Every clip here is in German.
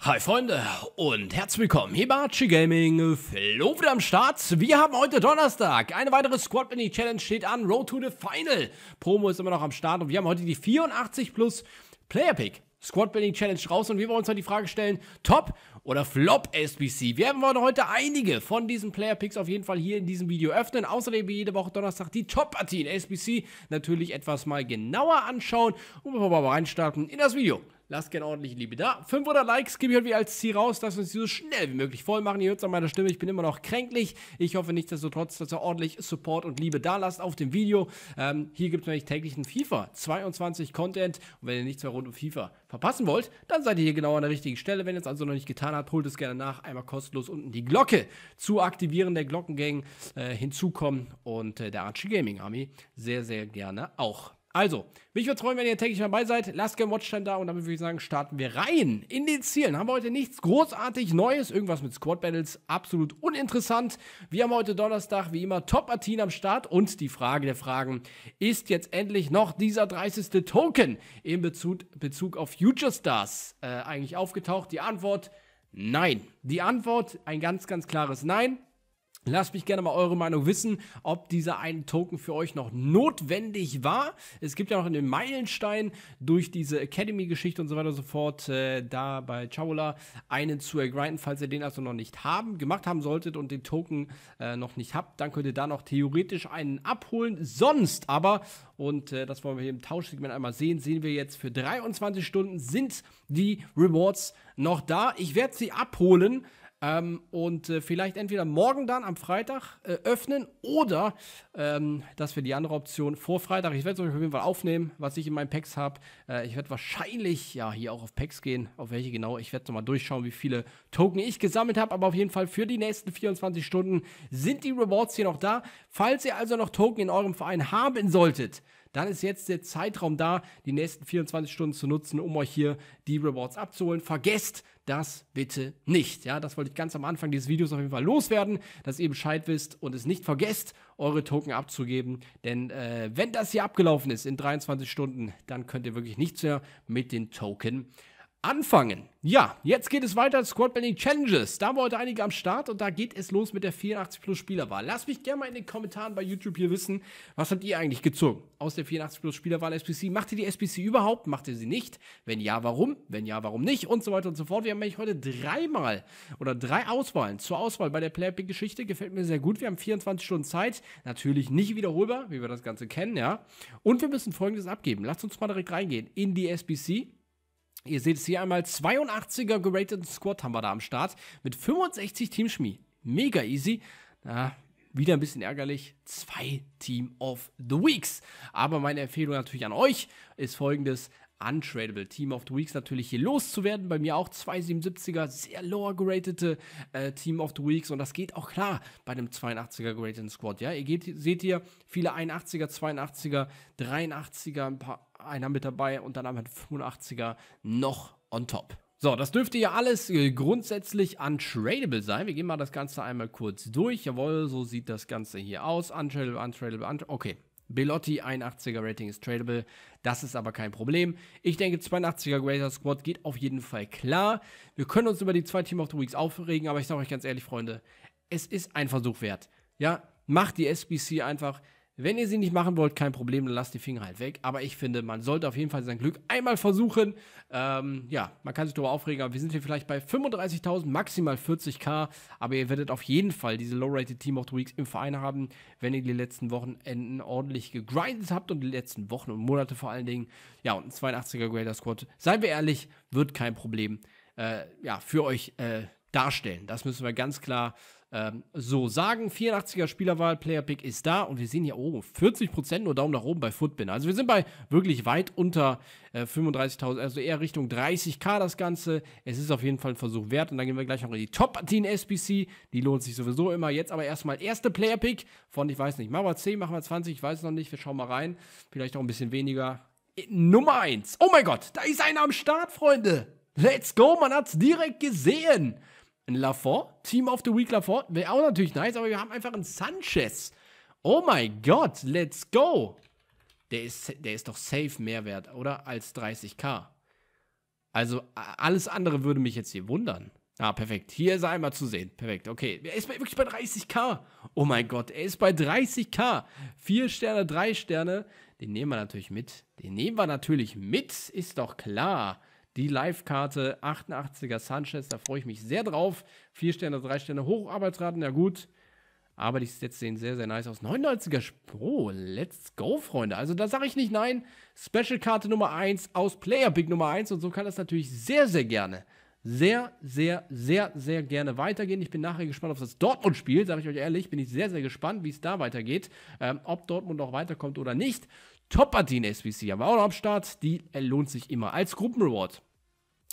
Hi Freunde und herzlich willkommen hier bei Archie Gaming. Flo wieder am Start. Wir haben heute Donnerstag. Eine weitere Squad Mini Challenge steht an. Road to the Final. Promo ist immer noch am Start und wir haben heute die 84 plus Player Pick Squad Building Challenge raus und wir wollen uns heute die Frage stellen, top oder Flop SBC. Wir werden heute einige von diesen Player Picks auf jeden Fall hier in diesem Video öffnen. Außerdem wie jede Woche Donnerstag die Top-Partien SBC natürlich etwas mal genauer anschauen und bevor wir mal reinstarten in das Video. Lasst gerne ordentlich Liebe da. 500 Likes gebe ich heute wieder als Ziel raus. Lasst uns die so schnell wie möglich voll machen. Ihr hört es an meiner Stimme. Ich bin immer noch kränklich. Ich hoffe nichtsdestotrotz, dass ihr ordentlich Support und Liebe da lasst auf dem Video. Ähm, hier gibt es nämlich täglichen FIFA 22 Content. Und wenn ihr nichts mehr rund um FIFA verpassen wollt, dann seid ihr hier genau an der richtigen Stelle. Wenn ihr es also noch nicht getan habt, holt es gerne nach. Einmal kostenlos unten die Glocke zu aktivieren der Glockengang äh, hinzukommen. Und äh, der Archie Gaming Army sehr, sehr gerne auch. Also, mich würde freuen, wenn ihr täglich dabei seid. Lasst gerne Watchtime da und damit würde ich sagen, starten wir rein in den Zielen. Haben wir heute nichts großartig Neues, irgendwas mit Squad Battles, absolut uninteressant. Wir haben heute Donnerstag, wie immer, Top-Partien am Start und die Frage der Fragen ist jetzt endlich noch dieser 30. Token in Bezug, Bezug auf Future Stars äh, eigentlich aufgetaucht? Die Antwort, nein. Die Antwort, ein ganz, ganz klares Nein. Lasst mich gerne mal eure Meinung wissen, ob dieser einen Token für euch noch notwendig war. Es gibt ja noch einen Meilenstein durch diese Academy-Geschichte und so weiter und so fort, äh, da bei Chaola einen zu ergrinden, falls ihr den also noch nicht haben, gemacht haben solltet und den Token äh, noch nicht habt, dann könnt ihr da noch theoretisch einen abholen. Sonst aber, und äh, das wollen wir hier im Tauschsegment einmal sehen, sehen wir jetzt für 23 Stunden sind die Rewards noch da. Ich werde sie abholen. Ähm, und äh, vielleicht entweder morgen dann am Freitag äh, öffnen oder ähm, das wäre die andere Option vor Freitag. Ich werde es euch auf jeden Fall aufnehmen, was ich in meinen Packs habe. Äh, ich werde wahrscheinlich ja hier auch auf Packs gehen, auf welche genau. Ich werde nochmal durchschauen, wie viele Token ich gesammelt habe. Aber auf jeden Fall für die nächsten 24 Stunden sind die Rewards hier noch da. Falls ihr also noch Token in eurem Verein haben solltet, dann ist jetzt der Zeitraum da, die nächsten 24 Stunden zu nutzen, um euch hier die Rewards abzuholen. Vergesst das bitte nicht. Ja, das wollte ich ganz am Anfang dieses Videos auf jeden Fall loswerden, dass ihr Bescheid wisst und es nicht vergesst, eure Token abzugeben. Denn äh, wenn das hier abgelaufen ist in 23 Stunden, dann könnt ihr wirklich nichts mehr mit den Token anfangen. Ja, jetzt geht es weiter, Squad Building Challenges. Da waren heute einige am Start und da geht es los mit der 84 Plus Spielerwahl. Lasst mich gerne mal in den Kommentaren bei YouTube hier wissen, was habt ihr eigentlich gezogen aus der 84 Plus Spielerwahl SPC? Macht ihr die SPC überhaupt? Macht ihr sie nicht? Wenn ja, warum? Wenn ja, warum nicht? Und so weiter und so fort. Wir haben nämlich heute dreimal oder drei Auswahlen zur Auswahl bei der Playpick Geschichte. Gefällt mir sehr gut. Wir haben 24 Stunden Zeit. Natürlich nicht wiederholbar, wie wir das Ganze kennen, ja. Und wir müssen folgendes abgeben. Lasst uns mal direkt reingehen in die SPC Ihr seht es hier einmal, 82er gerateten Squad haben wir da am Start mit 65 Team Schmi. Mega easy. Na, wieder ein bisschen ärgerlich. Zwei Team of the Weeks. Aber meine Empfehlung natürlich an euch ist folgendes. Untradable Team of the Weeks natürlich hier loszuwerden. Bei mir auch zwei 77er, sehr lower geratete äh, Team of the Weeks. Und das geht auch klar bei einem 82er gerateten Squad. Ja, ihr geht, seht hier viele 81er, 82er, 83er, ein paar einer mit dabei und dann haben wir 85er noch on top. So, das dürfte ja alles äh, grundsätzlich untradable sein. Wir gehen mal das Ganze einmal kurz durch. Jawohl, so sieht das Ganze hier aus. Untradable, untradable, untradable. Okay, Belotti 81er Rating ist tradable, das ist aber kein Problem. Ich denke 82er Greater Squad geht auf jeden Fall klar. Wir können uns über die zwei Team of the Weeks aufregen, aber ich sage euch ganz ehrlich, Freunde, es ist ein Versuch wert. Ja, macht die SBC einfach, wenn ihr sie nicht machen wollt, kein Problem, dann lasst die Finger halt weg. Aber ich finde, man sollte auf jeden Fall sein Glück einmal versuchen. Ähm, ja, man kann sich darüber aufregen, aber wir sind hier vielleicht bei 35.000, maximal 40k. Aber ihr werdet auf jeden Fall diese Low-Rated Team of the Weeks im Verein haben, wenn ihr die letzten Wochenenden ordentlich gegrindet habt und die letzten Wochen und Monate vor allen Dingen. Ja, und ein 82er Grader Squad, seien wir ehrlich, wird kein Problem äh, ja, für euch äh, darstellen. Das müssen wir ganz klar ähm, so, sagen 84er Spielerwahl, Player Pick ist da und wir sehen hier oben oh, 40% nur Daumen nach oben bei Footbin. Also wir sind bei wirklich weit unter äh, 35.000, also eher Richtung 30k das Ganze. Es ist auf jeden Fall ein Versuch wert und dann gehen wir gleich noch in die Top 10 SBC. Die lohnt sich sowieso immer. Jetzt aber erstmal erste Player Pick von, ich weiß nicht, machen wir 10, machen wir 20, ich weiß noch nicht. Wir schauen mal rein. Vielleicht auch ein bisschen weniger. Äh, Nummer 1. Oh mein Gott, da ist einer am Start, Freunde. Let's go, man hat es direkt gesehen. Ein Lafont, Team of the Week Lafont, wäre auch natürlich nice, aber wir haben einfach einen Sanchez. Oh mein Gott, let's go. Der ist, der ist doch safe mehr wert, oder? Als 30k. Also alles andere würde mich jetzt hier wundern. Ah, perfekt. Hier ist er einmal zu sehen. Perfekt, okay. Er ist wirklich bei 30k. Oh mein Gott, er ist bei 30k. Vier Sterne, drei Sterne. Den nehmen wir natürlich mit. Den nehmen wir natürlich mit, ist doch klar die Live-Karte 88er Sanchez. Da freue ich mich sehr drauf. Vier Sterne, drei Sterne, Hocharbeitsraten, ja gut. Aber die Sets sehen sehr, sehr nice aus. 99er Pro, let's go, Freunde. Also da sage ich nicht nein. Special-Karte Nummer 1 aus Player Pick Nummer 1. Und so kann das natürlich sehr, sehr gerne, sehr, sehr, sehr, sehr gerne weitergehen. Ich bin nachher gespannt auf das Dortmund-Spiel, sage ich euch ehrlich. Bin ich sehr, sehr gespannt, wie es da weitergeht. Ähm, ob Dortmund noch weiterkommt oder nicht. Top-Partien SBC haben wir auch noch am Start. Die lohnt sich immer als Gruppenreward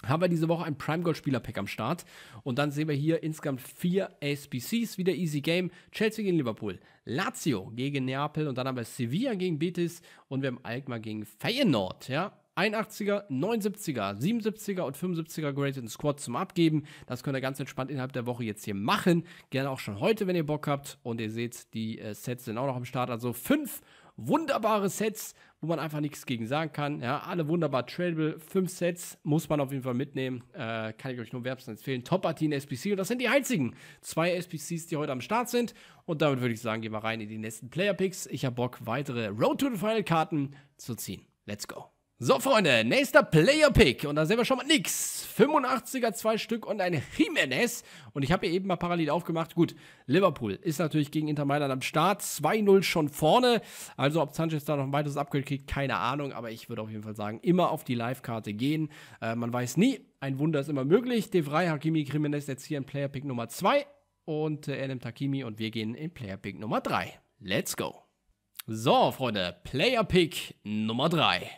haben wir diese Woche ein Prime Gold Spieler Pack am Start. Und dann sehen wir hier insgesamt vier SBCs, wieder Easy Game. Chelsea gegen Liverpool, Lazio gegen Neapel und dann haben wir Sevilla gegen Betis und wir haben Alkmaar gegen Feyenoord, ja. 81er, 79er, 77er und 75er gradeten Squad zum Abgeben. Das könnt ihr ganz entspannt innerhalb der Woche jetzt hier machen. Gerne auch schon heute, wenn ihr Bock habt. Und ihr seht, die äh, Sets sind auch noch am Start. Also fünf wunderbare Sets wo man einfach nichts gegen sagen kann. Ja, alle wunderbar tradable. Fünf Sets muss man auf jeden Fall mitnehmen. Äh, kann ich euch nur wärmstens empfehlen. Top-Partien SPC und das sind die einzigen zwei SPCs, die heute am Start sind. Und damit würde ich sagen, gehen wir rein in die nächsten Player-Picks. Ich habe Bock, weitere Road to the Final-Karten zu ziehen. Let's go. So, Freunde, nächster Player-Pick. Und da sehen wir schon mal nix. 85er, zwei Stück und ein Jiménez. Und ich habe hier eben mal parallel aufgemacht. Gut, Liverpool ist natürlich gegen Inter Mailand am Start. 2-0 schon vorne. Also, ob Sanchez da noch ein weiteres Upgrade kriegt, keine Ahnung. Aber ich würde auf jeden Fall sagen, immer auf die Live-Karte gehen. Äh, man weiß nie. Ein Wunder ist immer möglich. De Vrij, Hakimi, Jiménez jetzt hier in Player-Pick Nummer 2. Und äh, er nimmt Hakimi und wir gehen in Player-Pick Nummer 3. Let's go. So, Freunde, Player-Pick Nummer 3.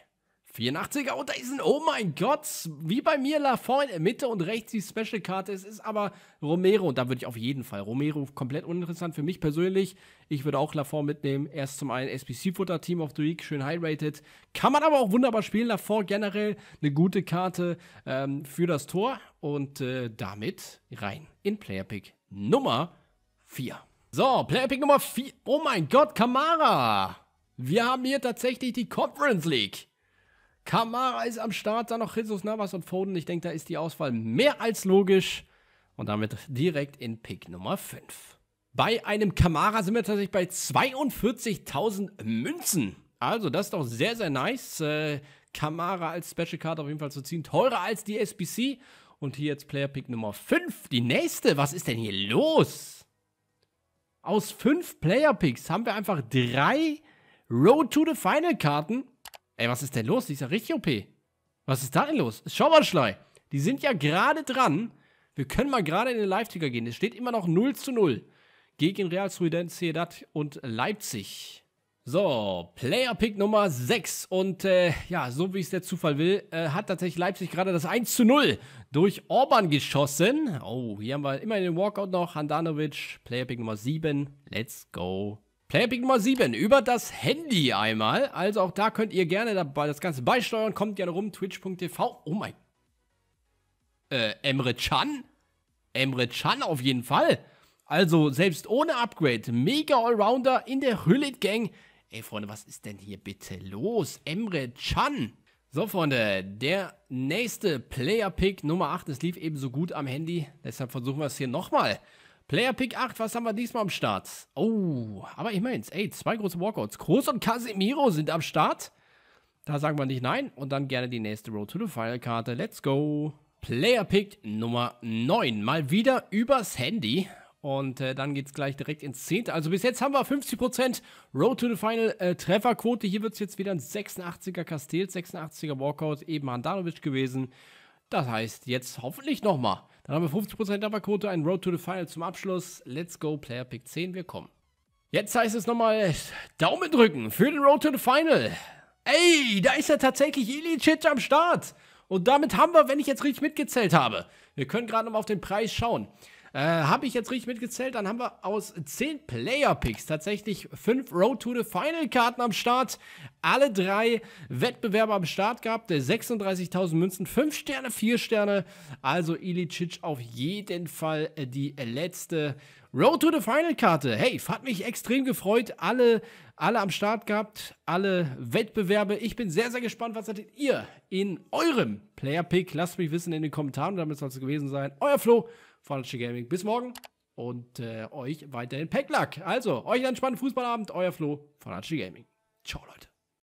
84er und da ist ein, oh mein Gott, wie bei mir Lafont, Mitte und rechts die Special-Karte. Es ist aber Romero und da würde ich auf jeden Fall. Romero komplett uninteressant für mich persönlich. Ich würde auch Lafont mitnehmen. Erst zum einen spc futter Team of the Week, schön high-rated. Kann man aber auch wunderbar spielen. Lafont generell eine gute Karte ähm, für das Tor und äh, damit rein in Player-Pick Nummer 4. So, Player-Pick Nummer 4. Oh mein Gott, Kamara! Wir haben hier tatsächlich die Conference League. Kamara ist am Start, dann noch Jesus Navas und Foden. Ich denke, da ist die Auswahl mehr als logisch. Und damit direkt in Pick Nummer 5. Bei einem Kamara sind wir tatsächlich bei 42.000 Münzen. Also, das ist doch sehr, sehr nice. Äh, Kamara als Special Card auf jeden Fall zu ziehen. Teurer als die SBC. Und hier jetzt Player Pick Nummer 5. Die nächste. Was ist denn hier los? Aus 5 Player Picks haben wir einfach 3 Road to the Final Karten. Ey, was ist denn los? Die ist ja richtig OP. Was ist da denn los? Schau mal, Schlei. Die sind ja gerade dran. Wir können mal gerade in den Live-Ticker gehen. Es steht immer noch 0 zu 0 gegen Real Sociedad und Leipzig. So, Player-Pick Nummer 6. Und äh, ja, so wie es der Zufall will, äh, hat tatsächlich Leipzig gerade das 1 zu 0 durch Orban geschossen. Oh, hier haben wir immer den Walkout noch. Handanovic, Player-Pick Nummer 7. Let's go. Player Nummer 7 über das Handy einmal. Also auch da könnt ihr gerne dabei das Ganze beisteuern. Kommt gerne rum, twitch.tv. Oh mein. Äh, Emre Chan? Emre Chan auf jeden Fall. Also selbst ohne Upgrade, mega Allrounder in der Hüllit Gang. Ey Freunde, was ist denn hier bitte los? Emre Chan. So Freunde, der nächste Player Pick Nummer 8. Es lief ebenso gut am Handy. Deshalb versuchen wir es hier nochmal. Player Pick 8, was haben wir diesmal am Start? Oh, aber ich mein's. Ey, zwei große Walkouts. Groß und Casemiro sind am Start. Da sagen wir nicht nein. Und dann gerne die nächste Road to the Final Karte. Let's go. Player Pick Nummer 9. Mal wieder übers Handy. Und äh, dann geht es gleich direkt ins 10. Also bis jetzt haben wir 50% Road to the Final äh, Trefferquote. Hier wird es jetzt wieder ein 86er Castells, 86er Walkout, eben Handanovic gewesen. Das heißt, jetzt hoffentlich nochmal. Dann haben wir 50% Rabattquote, ein Road to the Final zum Abschluss. Let's go, Player Pick 10, wir kommen. Jetzt heißt es nochmal Daumen drücken für den Road to the Final. Ey, da ist ja tatsächlich Ilicic am Start. Und damit haben wir, wenn ich jetzt richtig mitgezählt habe, wir können gerade nochmal auf den Preis schauen. Äh, Habe ich jetzt richtig mitgezählt, dann haben wir aus 10 Player-Picks tatsächlich 5 Road to the Final-Karten am Start. Alle drei Wettbewerber am Start gehabt. 36.000 Münzen, 5 Sterne, 4 Sterne. Also Ilicic auf jeden Fall äh, die letzte Road to the Final-Karte. Hey, hat mich extrem gefreut. Alle, alle am Start gehabt, alle Wettbewerbe. Ich bin sehr, sehr gespannt, was hattet ihr in eurem Player-Pick? Lasst mich wissen in den Kommentaren. Damit soll es gewesen sein. Euer Flo Falsche Gaming. Bis morgen und äh, euch weiterhin Packluck. Also, euch einen spannenden Fußballabend. Euer Flo von Falsche Gaming. Ciao, Leute.